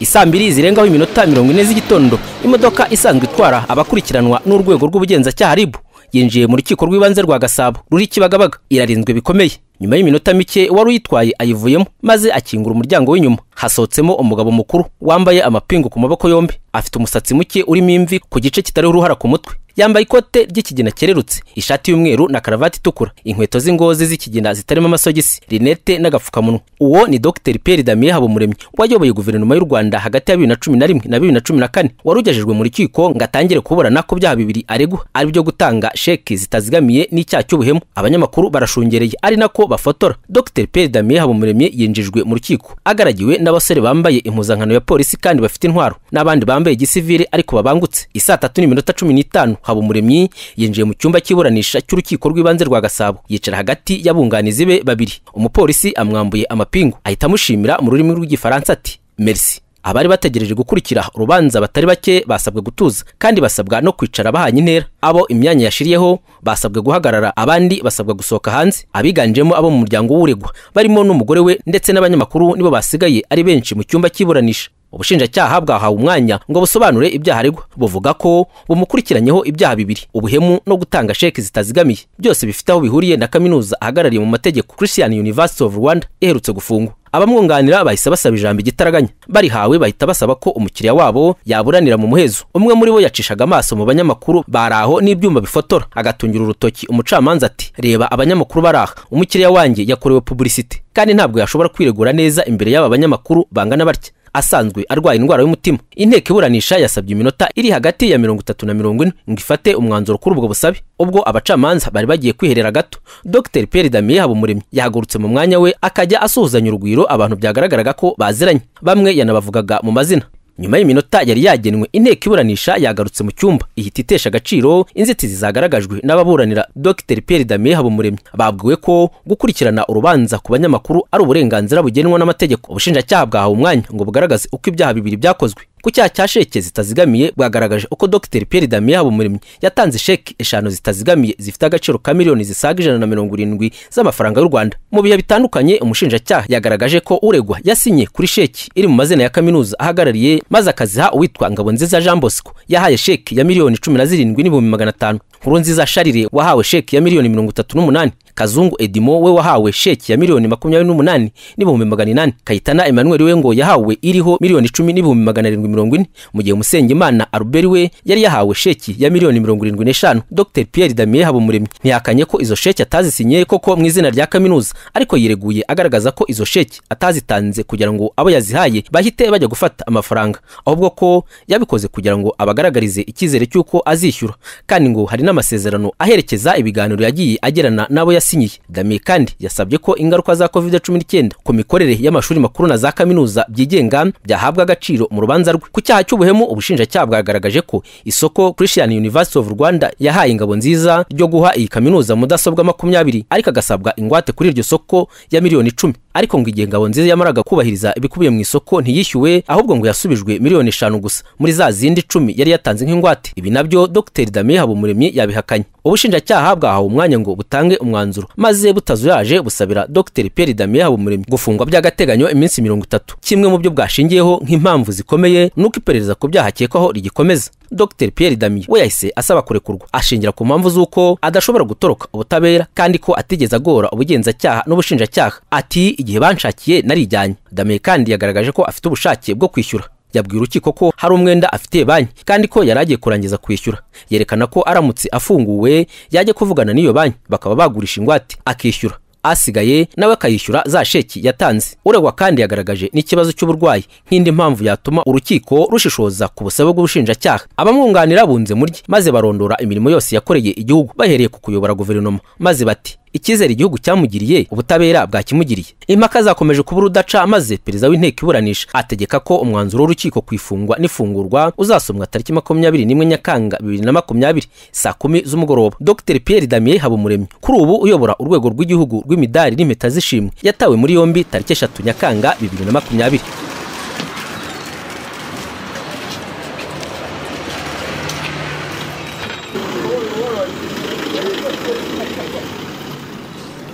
isaa mbiri zirengaho iminota mirongo ine z'igitondo imodoka isanzwe itwara abakurikiranwa n'urwego rw'ubugenzacyaha ribu yinjiye mu rukiko rw'ibanze rwa gasabo ruri kibagabaga irarinzwe bikomeye nyuma y'iminota mike wari uyitwaye ayivuyemo maze akingura umuryango w'inyuma hasohotsemo umugabo mukuru wambaye amapingu ku maboko yombi afite umusatsi muke urimo imvi ku gice kitariho uruhara ku mutwe yambaye ikote ry'ikigina cyererutse ishati y'umweru na karavati itukura inkweto z'ingozi z'ikigina zitarimo amasogisi rinete n'agapfukamunwa uwo ni dr pierre damien habumuremyi wayoboye guverinoma y'u rwanda hagati ya bibiri na cumi na rimwe na bibiri na cumi na kane wari ugejejwe mu rukiko ngo atangire kuburana ko byaha bibiri aregwa ari byo gutanga sheki zitazigamiye n'icyaha cy'ubuhemu abanyamakuru barashungereye ari nako bafotora dr pierre damien habumuremyi yinjijwe mu rukiko agaragiwe n'abasore bambaye impuzankano ya polisi kandi bafite intwaro n'abandi bambaye igisivili ariko babangutse isaa tatu n'iminota cumi n'itanu habumuremyi yinjiye mu cyumba cy'iburanisha cy'urukiko rw'ibanze rwa gasabo yicara hagati y'abunganizi be babiri umupolisi amwambuye amapingu ahita amushimira mu rurimi rw'igifaransa ati merci abari bategereje gukurikira urubanza batari bake basabwe gutuza kandi basabwa no kwicara bahanye intera abo imyanya yashiriyeho basabwe guhagarara abandi basabwa gusohoka hanze abiganjemo abo mu muryango w'uregwa barimo n'umugore we ndetse n'abanyamakuru nibo basigaye ari benshi mu cyumba cy'iburanisha ubushinjacyaha bwahawe umwanya ngo busobanure ibyaha aregwa buvuga ko bumukurikiranyeho ibyaha bibiri ubuhemu no gutanga sheki zitazigamiye byose bifite aho bihuriye na kaminuza ahagarariye mu mategeko christian university of rwanda iherutse gufungwa abamwunganira bahise basaba ijambo igitaraganya barihawe bahita basaba ko umukiriya wabo yaburanira mu muhezo umwe muri bo yacishaga amaso mu banyamakuru baraho n'ibyuma bifotora agatungira urutoki umucamanza ati reba abanyamakuru baraha umukiriya wanjye yakorewe publicity kandi ntabwo yashobora kwiregura neza imbere y'aba banyamakuru bangana batya asanzwe arwaye indwara y'umutima inteko iburanisha yasabye iminota iri hagati ya mirongo itatu na mirongo ine ngo ifate umwanzuro kuri ubwo busabe ubwo abacamanza bari bagiye kwiherera gato dr pierre damiye habumuremyi yahagurutse mu mwanya we akajya asuhuzanya urugwiro abantu byagaragaraga ko baziranye bamwe yanabavugaga mu mazina nyuma y'iminota yari yagenwe inteko iburanisha yagarutse mu cyumba ihita itesha agaciro inzitizi zagaragajwe n'ababuranira dr pierre damien habumuremyi babwiwe ko gukurikirana urubanza ku banyamakuru ari uburenganzira bugenwa n'amategeko ubushinjacyaha bwahawe umwanya ngo bugaragaze uko ibyaha bibiri byakozwe ku cyaha cya sheke zitazigamiye bwagaragaje uko dr pierre damien habumuremyi yatanze sheke eshanu zitazigamiye zifite agaciro ka miliyoni zisaga ijana na mirongo irindwi z'amafaranga y'u rwanda mu bihe bitandukanye umushinjacyaha yagaragaje ko uregwa yasinye kuri sheke iri mu mazina ya kaminuza ahagarariye maze akaziha uwitwa ngabonziza jean bosco yahaye sheke ya miliyoni cumi na zirindwi n'ibihumbi magana atanu nkurunziza sharire wahawe sheki ya miliyoni mirongo itatu n'umunani kazungu edimo we wahawe sheki ya miliyoni makumyabiri n'umunani n'ibihumbi magana inani kayitana emmanuel we ngo yahawe iriho miliyoni icumi n'ibihumbi magana arindwi mirongo ine mu gihe musengimana aruberi we yari yahawe sheki ya miliyoni mirongo irindwi n'eshanu dr pierre damien habumuremyi ntihakanye ko izo sheki atazisinye koko mu izina rya kaminuza ariko yireguye agaragaza ko izo sheki atazitanze kugira ngo abo yazihaye bahite bajya gufata amafaranga ahubwo ko yabikoze kugira ngo abagaragarize icyizere cy'uko azishyura kandi ngo hari n'amasezerano aherekeza ibiganiro yagiye agirana n'abo yasinyiye Damiye kandi yasabye ko ingaruka za covid cumi n'icyenda ku mikorere y'amashuri makuru na za kaminuza byigenga byahabwa agaciro mu rubanza rwe ku cyaha cy'ubuhemu ubushinjacyaha bwagaragaje ko isoko christian university of rwanda yahaye ingabo nziza ryo guha iyi kaminuza mudasobwa makumyabiri ariko agasabwa ingwate kuri iryo soko ya miliyoni icumi ariko ngo igihe ngabo nziza yamaraga kubahiriza ibikubiye mu isoko ntiyishyuwe ahubwo ngo yasubijwe miliyoni eshanu gusa muri za zindi cumi yari yatanze nk'ingwate ibi nabyo dr damiye habumuremyi yabihakanye ubushinjacyaha bwahawe umwanya ngo butange umwanzuro maze butazuyaje busabira dr pierre damiye habumuremyi gufungwa by'agateganyo iminsi mirongo itatu kimwe mu byo bwashingiyeho nk'impamvu zikomeye nuko iperereza ku byaha akekwaho rigikomeza dr pierre damiye we yahise asaba kurekurwa ashingira ku mpamvu z'uko adashobora gutoroka ubutabera kandi ko atigeze agora ubugenzacyaha n'ubushinjacyaha ati igihe banshakiye narijyanye damiye kandi yagaragaje ko afite ubushake bwo kwishyura yabwira urukiko ko hari umwenda afitiye banki kandi ko yari agiye kurangiza kwishyura yerekana ko aramutse afunguwe yajya kuvugana n'iyo banki bakaba bagurisha ingwate akishyura asigaye nawe akayishyura za sheki yatanze uregwa kandi yagaragaje n'ikibazo cy'uburwayi nk'indi mpamvu yatuma urukiko rushishoza ku busabe bw'ubushinjacyaha abamwunganira bunze murye maze barondora imirimo yose yakoreye igihugu bahereye ku kuyobora guverinoma maze bati icyizere igihugu cyamugiriye ubutabera bwakimugiriye impaka zakomeje kuba urudaca maze perezida w'inteko iburanisha ategeka ko umwanzuro w'urukiko ku ifungwa n'ifungurwa uzasomwa tariki makumyabiri n'imwe nyakanga bibiri na makumyabiri saa kumi z'umugoroba dr pierre damien habumuremyi kuri ubu uyobora urwego rw'igihugu rw'imidari n'impeta z'ishimwe yatawe muri yombi tariki eshatu nyakanga bibiri na makumyabiri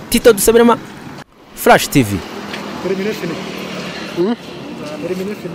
Título do Sabrema Flash TV. Terminei, Hum?